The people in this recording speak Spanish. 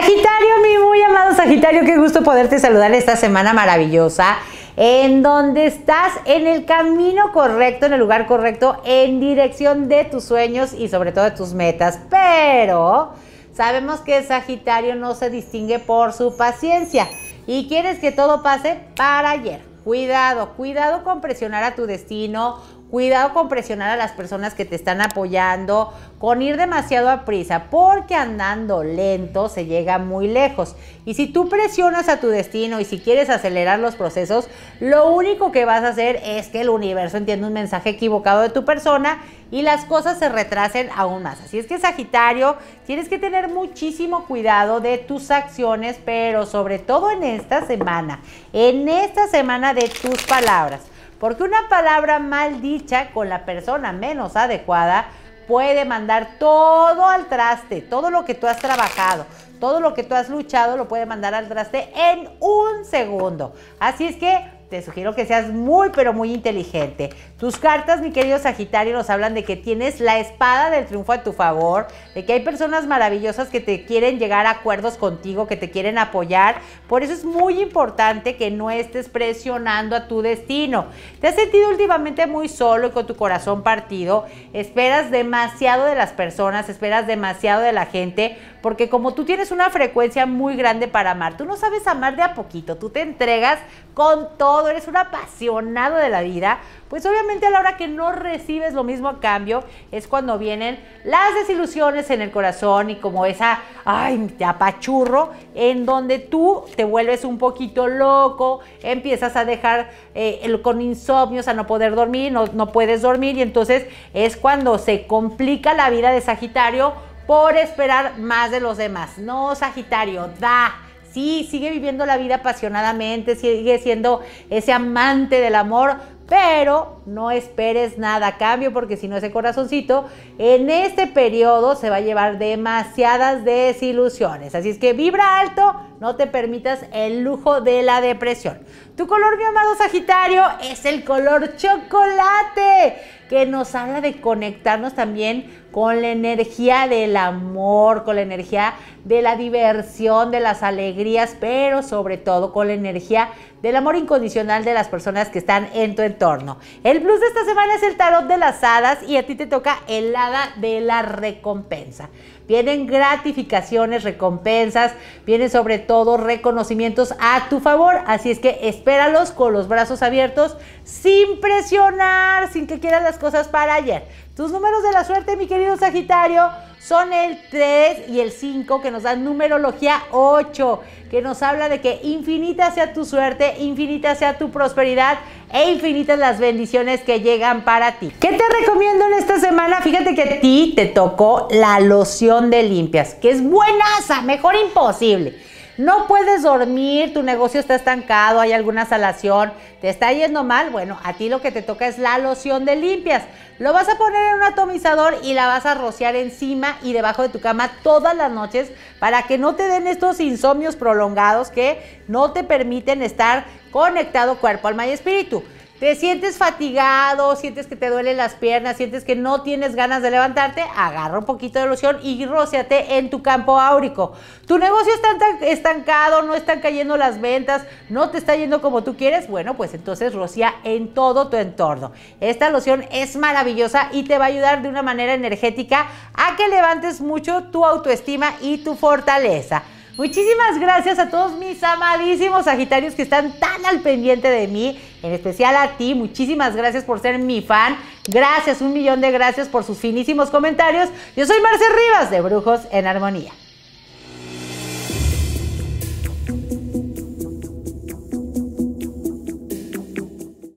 Sagitario, mi muy amado Sagitario, qué gusto poderte saludar esta semana maravillosa en donde estás en el camino correcto, en el lugar correcto, en dirección de tus sueños y sobre todo de tus metas. Pero sabemos que Sagitario no se distingue por su paciencia y quieres que todo pase para ayer. Cuidado, cuidado con presionar a tu destino Cuidado con presionar a las personas que te están apoyando, con ir demasiado a prisa, porque andando lento se llega muy lejos. Y si tú presionas a tu destino y si quieres acelerar los procesos, lo único que vas a hacer es que el universo entienda un mensaje equivocado de tu persona y las cosas se retrasen aún más. Así es que Sagitario, tienes que tener muchísimo cuidado de tus acciones, pero sobre todo en esta semana, en esta semana de tus palabras porque una palabra mal dicha con la persona menos adecuada puede mandar todo al traste, todo lo que tú has trabajado, todo lo que tú has luchado lo puede mandar al traste en un segundo. Así es que te sugiero que seas muy pero muy inteligente. Tus cartas, mi querido Sagitario, nos hablan de que tienes la espada del triunfo a tu favor, de que hay personas maravillosas que te quieren llegar a acuerdos contigo, que te quieren apoyar. Por eso es muy importante que no estés presionando a tu destino. Te has sentido últimamente muy solo y con tu corazón partido. Esperas demasiado de las personas, esperas demasiado de la gente, porque como tú tienes una frecuencia muy grande para amar, tú no sabes amar de a poquito, tú te entregas con todo, eres un apasionado de la vida pues obviamente a la hora que no recibes lo mismo a cambio es cuando vienen las desilusiones en el corazón y como esa, ay, te apachurro, en donde tú te vuelves un poquito loco, empiezas a dejar eh, el, con insomnios, a no poder dormir, no, no puedes dormir y entonces es cuando se complica la vida de Sagitario por esperar más de los demás. No, Sagitario, da. Sí, sigue viviendo la vida apasionadamente, sigue siendo ese amante del amor, pero no esperes nada a cambio porque si no ese corazoncito en este periodo se va a llevar demasiadas desilusiones. Así es que vibra alto, no te permitas el lujo de la depresión. Tu color, mi amado Sagitario, es el color chocolate, que nos habla de conectarnos también con la energía del amor, con la energía de la diversión, de las alegrías, pero sobre todo con la energía del amor incondicional de las personas que están en tu entorno. El plus de esta semana es el tarot de las hadas y a ti te toca el hada de la recompensa. Vienen gratificaciones, recompensas, vienen sobre todo reconocimientos a tu favor. Así es que espéralos con los brazos abiertos, sin presionar, sin que quieras las cosas para ayer. Tus números de la suerte, mi querido Sagitario, son el 3 y el 5 que nos dan numerología 8, que nos habla de que infinita sea tu suerte, infinita sea tu prosperidad e infinitas las bendiciones que llegan para ti. ¿Qué te recomiendo en esta semana? Fíjate que a ti te tocó la loción de limpias, que es buenaza, mejor imposible no puedes dormir, tu negocio está estancado, hay alguna salación, te está yendo mal, bueno, a ti lo que te toca es la loción de limpias. Lo vas a poner en un atomizador y la vas a rociar encima y debajo de tu cama todas las noches para que no te den estos insomnios prolongados que no te permiten estar conectado cuerpo, alma y espíritu. Te sientes fatigado, sientes que te duelen las piernas, sientes que no tienes ganas de levantarte, agarra un poquito de loción y róciate en tu campo áurico. Tu negocio está estancado, no están cayendo las ventas, no te está yendo como tú quieres, bueno, pues entonces rocía en todo tu entorno. Esta loción es maravillosa y te va a ayudar de una manera energética a que levantes mucho tu autoestima y tu fortaleza. Muchísimas gracias a todos mis amadísimos Sagitarios que están tan al pendiente de mí, en especial a ti. Muchísimas gracias por ser mi fan. Gracias, un millón de gracias por sus finísimos comentarios. Yo soy Marce Rivas de Brujos en Armonía.